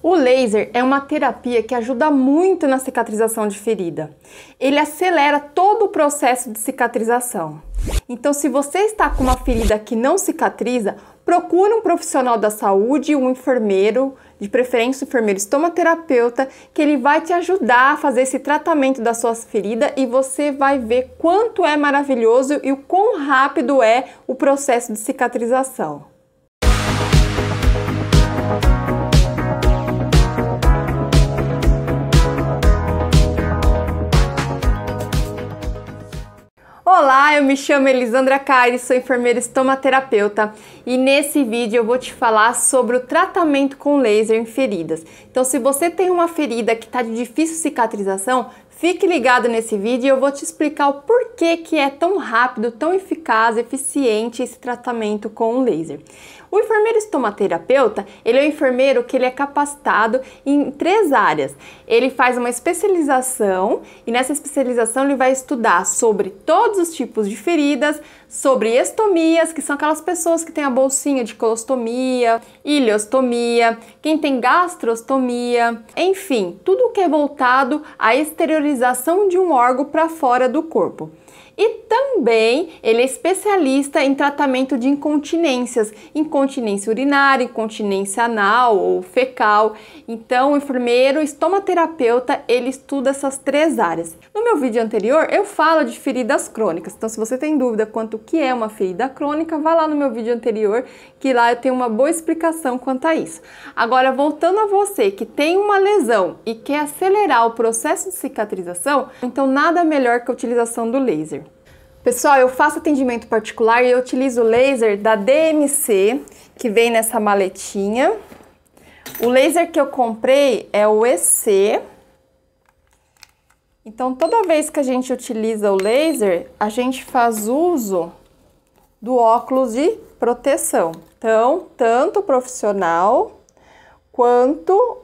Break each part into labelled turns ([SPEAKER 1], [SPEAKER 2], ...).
[SPEAKER 1] O laser é uma terapia que ajuda muito na cicatrização de ferida. Ele acelera todo o processo de cicatrização. Então, se você está com uma ferida que não cicatriza, procure um profissional da saúde, um enfermeiro, de preferência um enfermeiro estomaterapeuta, que ele vai te ajudar a fazer esse tratamento da sua ferida e você vai ver quanto é maravilhoso e o quão rápido é o processo de cicatrização. eu me chamo Elisandra Caires, sou enfermeira estomaterapeuta e nesse vídeo eu vou te falar sobre o tratamento com laser em feridas. Então se você tem uma ferida que está de difícil cicatrização, fique ligado nesse vídeo e eu vou te explicar o porquê que é tão rápido, tão eficaz, eficiente esse tratamento com laser. O enfermeiro estomaterapeuta, ele é um enfermeiro que ele é capacitado em três áreas. Ele faz uma especialização e nessa especialização ele vai estudar sobre todos os tipos de feridas, sobre estomias, que são aquelas pessoas que têm a bolsinha de colostomia, ileostomia, quem tem gastrostomia, enfim, tudo que é voltado à exteriorização de um órgão para fora do corpo e também ele é especialista em tratamento de incontinências, incontinência urinária, incontinência anal ou fecal. Então, o enfermeiro, estomaterapeuta, ele estuda essas três áreas. No meu vídeo anterior, eu falo de feridas crônicas. Então, se você tem dúvida quanto que é uma ferida crônica, vá lá no meu vídeo anterior, que lá eu tenho uma boa explicação quanto a isso. Agora, voltando a você que tem uma lesão e quer acelerar o processo de cicatrização, então nada melhor que a utilização do laser. Pessoal, eu faço atendimento particular e eu utilizo o laser da DMC, que vem nessa maletinha. O laser que eu comprei é o EC. Então, toda vez que a gente utiliza o laser, a gente faz uso do óculos de proteção. Então, tanto o profissional quanto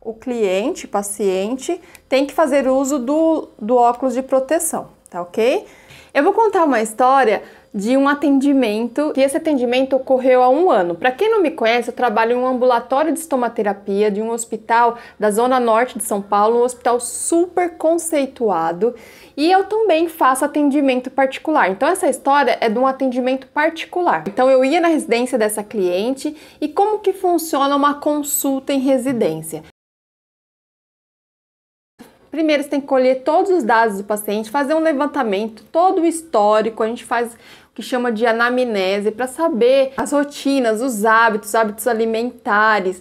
[SPEAKER 1] o cliente, paciente, tem que fazer uso do, do óculos de proteção tá ok? Eu vou contar uma história de um atendimento, que esse atendimento ocorreu há um ano. Para quem não me conhece, eu trabalho em um ambulatório de estomaterapia de um hospital da zona norte de São Paulo, um hospital super conceituado, e eu também faço atendimento particular. Então essa história é de um atendimento particular. Então eu ia na residência dessa cliente e como que funciona uma consulta em residência? Primeiro, você tem que colher todos os dados do paciente, fazer um levantamento, todo o histórico, a gente faz que chama de anamnese, para saber as rotinas, os hábitos, hábitos alimentares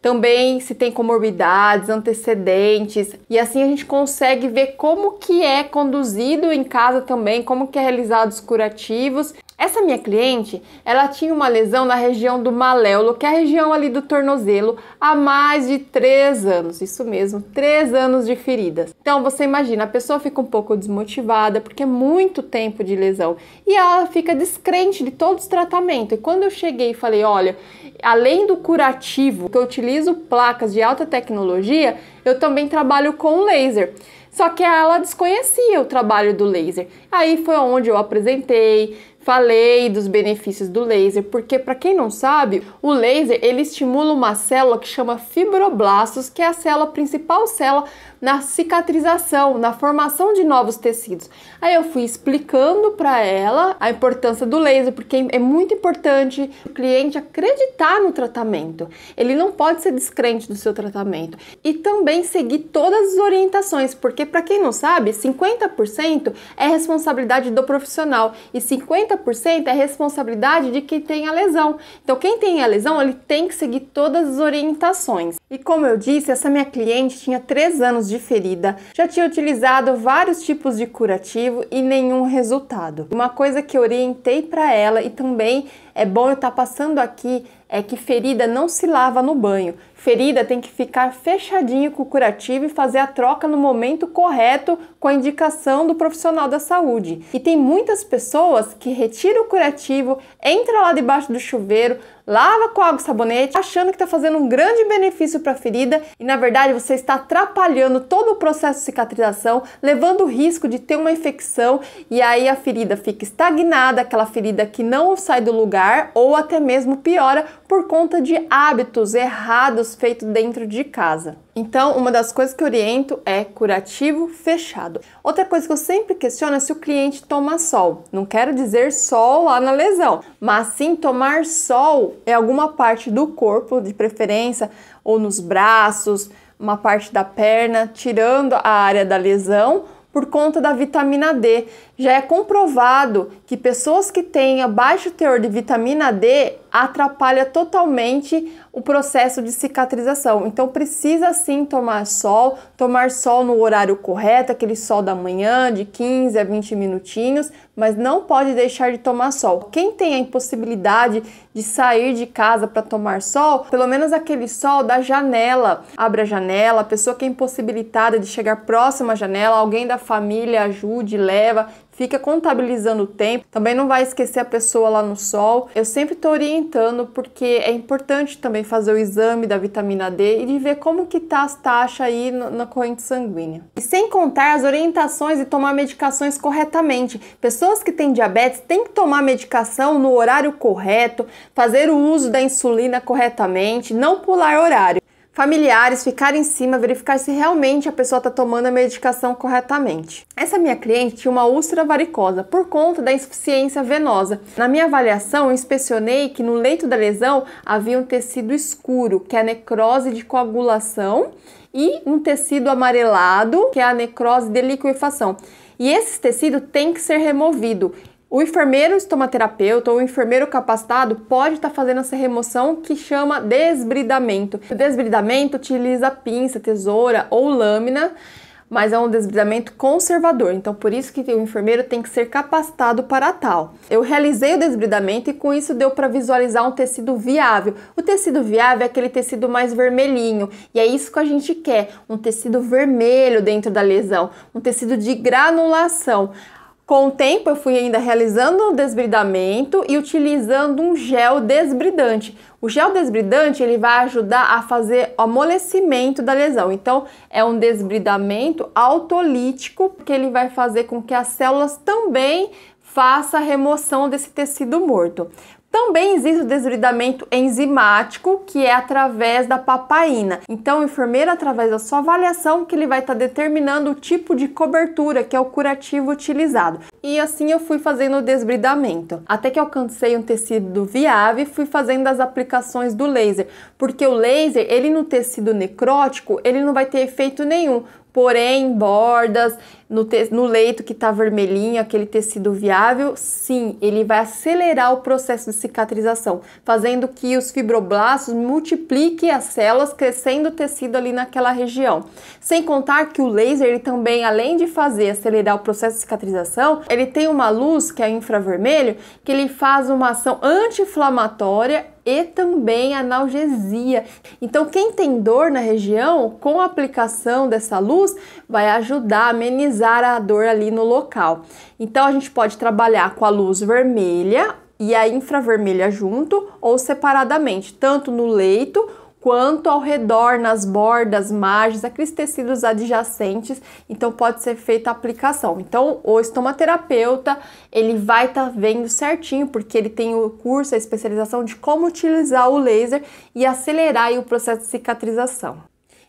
[SPEAKER 1] também se tem comorbidades, antecedentes, e assim a gente consegue ver como que é conduzido em casa também, como que é realizado os curativos. Essa minha cliente, ela tinha uma lesão na região do maléolo, que é a região ali do tornozelo, há mais de três anos, isso mesmo, três anos de feridas. Então você imagina, a pessoa fica um pouco desmotivada, porque é muito tempo de lesão, e ela fica descrente de todos os tratamentos E quando eu cheguei e falei, olha, além do curativo, que eu utilizo placas de alta tecnologia, eu também trabalho com laser. Só que ela desconhecia o trabalho do laser. Aí foi onde eu apresentei, falei dos benefícios do laser, porque para quem não sabe, o laser ele estimula uma célula que chama fibroblastos, que é a célula a principal célula na cicatrização, na formação de novos tecidos. Aí eu fui explicando para ela a importância do laser, porque é, é muito importante o cliente acreditar no tratamento. Ele não pode ser descrente do seu tratamento. E também seguir todas as orientações, porque para quem não sabe, 50% é responsabilidade do profissional e 50% é responsabilidade de quem tem a lesão. Então quem tem a lesão, ele tem que seguir todas as orientações. E como eu disse, essa minha cliente tinha 3 anos de ferida, já tinha utilizado vários tipos de curativo e nenhum resultado. Uma coisa que orientei para ela e também é bom eu estar tá passando aqui é que ferida não se lava no banho. Ferida tem que ficar fechadinho com o curativo e fazer a troca no momento correto com a indicação do profissional da saúde. E tem muitas pessoas que retiram o curativo, entra lá debaixo do chuveiro, lava com água e sabonete, achando que está fazendo um grande benefício para a ferida e na verdade você está atrapalhando todo o processo de cicatrização, levando o risco de ter uma infecção e aí a ferida fica estagnada, aquela ferida que não sai do lugar ou até mesmo piora por conta de hábitos errados feito dentro de casa. Então, uma das coisas que oriento é curativo fechado. Outra coisa que eu sempre questiono é se o cliente toma sol. Não quero dizer sol lá na lesão, mas sim tomar sol em alguma parte do corpo, de preferência, ou nos braços, uma parte da perna, tirando a área da lesão por conta da vitamina D. Já é comprovado que pessoas que têm baixo teor de vitamina D atrapalha totalmente o processo de cicatrização. Então precisa sim tomar sol, tomar sol no horário correto, aquele sol da manhã de 15 a 20 minutinhos, mas não pode deixar de tomar sol. Quem tem a impossibilidade de sair de casa para tomar sol, pelo menos aquele sol da janela. Abra a janela, a pessoa que é impossibilitada de chegar próxima à janela, alguém da família ajude, leva, fica contabilizando o tempo. Também não vai esquecer a pessoa lá no sol. Eu sempre estou orientando porque é importante também fazer o exame da vitamina D e de ver como que tá as taxas aí na corrente sanguínea. E sem contar as orientações e tomar medicações corretamente. Pessoas que têm diabetes têm que tomar medicação no horário correto, fazer o uso da insulina corretamente, não pular horário familiares, ficar em cima, verificar se realmente a pessoa está tomando a medicação corretamente. Essa minha cliente tinha uma úlcera varicosa por conta da insuficiência venosa. Na minha avaliação, eu inspecionei que no leito da lesão havia um tecido escuro, que é a necrose de coagulação, e um tecido amarelado, que é a necrose de liquefação. E esse tecido tem que ser removido. O enfermeiro estomaterapeuta ou o enfermeiro capacitado pode estar tá fazendo essa remoção que chama desbridamento. O desbridamento utiliza pinça, tesoura ou lâmina, mas é um desbridamento conservador, então por isso que o enfermeiro tem que ser capacitado para tal. Eu realizei o desbridamento e com isso deu para visualizar um tecido viável. O tecido viável é aquele tecido mais vermelhinho, e é isso que a gente quer, um tecido vermelho dentro da lesão, um tecido de granulação. Com o tempo, eu fui ainda realizando o desbridamento e utilizando um gel desbridante. O gel desbridante ele vai ajudar a fazer o amolecimento da lesão. Então, é um desbridamento autolítico que ele vai fazer com que as células também faça a remoção desse tecido morto. Também existe o desbridamento enzimático, que é através da papaina. Então, o enfermeiro, através da sua avaliação, que ele vai estar tá determinando o tipo de cobertura, que é o curativo utilizado. E assim eu fui fazendo o desbridamento. Até que alcancei um tecido viável, fui fazendo as aplicações do laser. Porque o laser, ele no tecido necrótico, ele não vai ter efeito nenhum porém bordas no, te, no leito que está vermelhinho, aquele tecido viável, sim, ele vai acelerar o processo de cicatrização, fazendo que os fibroblastos multipliquem as células, crescendo o tecido ali naquela região. Sem contar que o laser, ele também, além de fazer acelerar o processo de cicatrização, ele tem uma luz, que é infravermelho, que ele faz uma ação anti-inflamatória e também analgesia. Então, quem tem dor na região, com a aplicação dessa luz, vai ajudar a amenizar localizar a dor ali no local. Então a gente pode trabalhar com a luz vermelha e a infravermelha junto ou separadamente, tanto no leito quanto ao redor, nas bordas, margens, aqueles tecidos adjacentes, então pode ser feita a aplicação. Então, o estomaterapeuta, ele vai estar tá vendo certinho, porque ele tem o curso, a especialização de como utilizar o laser e acelerar o processo de cicatrização.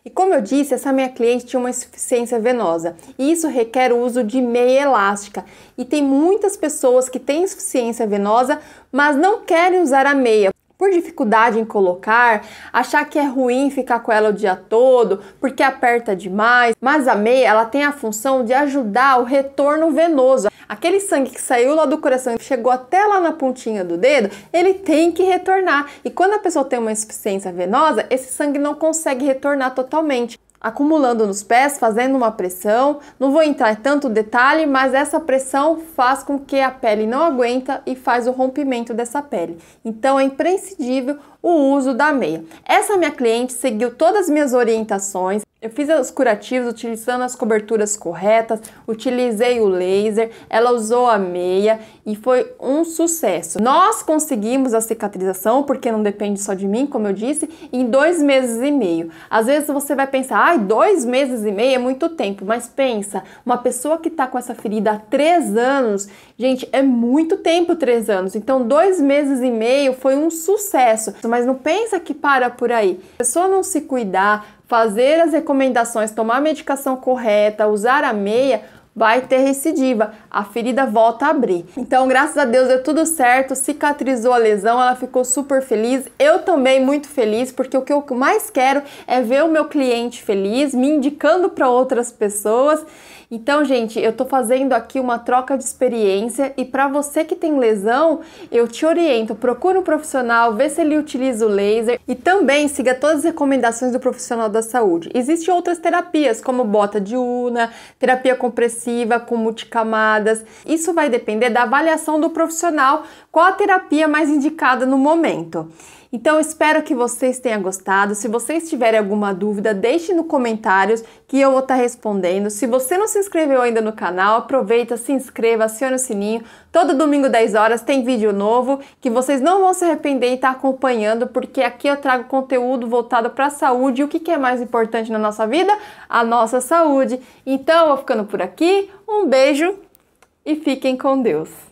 [SPEAKER 1] E como eu disse, essa minha cliente tinha uma insuficiência venosa e isso requer o uso de meia elástica. E tem muitas pessoas que têm insuficiência venosa, mas não querem usar a meia por dificuldade em colocar, achar que é ruim ficar com ela o dia todo, porque aperta demais. Mas a meia, ela tem a função de ajudar o retorno venoso. Aquele sangue que saiu lá do coração e chegou até lá na pontinha do dedo, ele tem que retornar. E quando a pessoa tem uma insuficiência venosa, esse sangue não consegue retornar totalmente acumulando nos pés, fazendo uma pressão. Não vou entrar em tanto detalhe, mas essa pressão faz com que a pele não aguenta e faz o rompimento dessa pele. Então é imprescindível o uso da meia. Essa minha cliente seguiu todas as minhas orientações, eu fiz os curativos utilizando as coberturas corretas, utilizei o laser, ela usou a meia e foi um sucesso. Nós conseguimos a cicatrização, porque não depende só de mim, como eu disse, em dois meses e meio. Às vezes você vai pensar, ai, ah, dois meses e meio é muito tempo, mas pensa, uma pessoa que tá com essa ferida há três anos, gente, é muito tempo três anos. Então, dois meses e meio foi um sucesso. Mas não pensa que para por aí. A pessoa não se cuidar, fazer as recomendações, tomar a medicação correta, usar a meia, vai ter recidiva, a ferida volta a abrir. Então, graças a Deus deu tudo certo, cicatrizou a lesão, ela ficou super feliz. Eu também muito feliz, porque o que eu mais quero é ver o meu cliente feliz, me indicando para outras pessoas. Então, gente, eu tô fazendo aqui uma troca de experiência e para você que tem lesão, eu te oriento, procura um profissional, vê se ele utiliza o laser e também siga todas as recomendações do profissional da saúde. Existem outras terapias, como bota diurna, terapia compressiva, com multicamadas. Isso vai depender da avaliação do profissional, qual a terapia mais indicada no momento. Então espero que vocês tenham gostado. Se vocês tiverem alguma dúvida, deixe nos comentários que eu vou estar tá respondendo. Se você não se inscreveu ainda no canal, aproveita, se inscreva, acione o sininho. Todo domingo 10 horas tem vídeo novo que vocês não vão se arrepender e estar tá acompanhando, porque aqui eu trago conteúdo voltado para a saúde e o que, que é mais importante na nossa vida? A nossa saúde. Então, eu vou ficando por aqui. Um beijo e fiquem com Deus.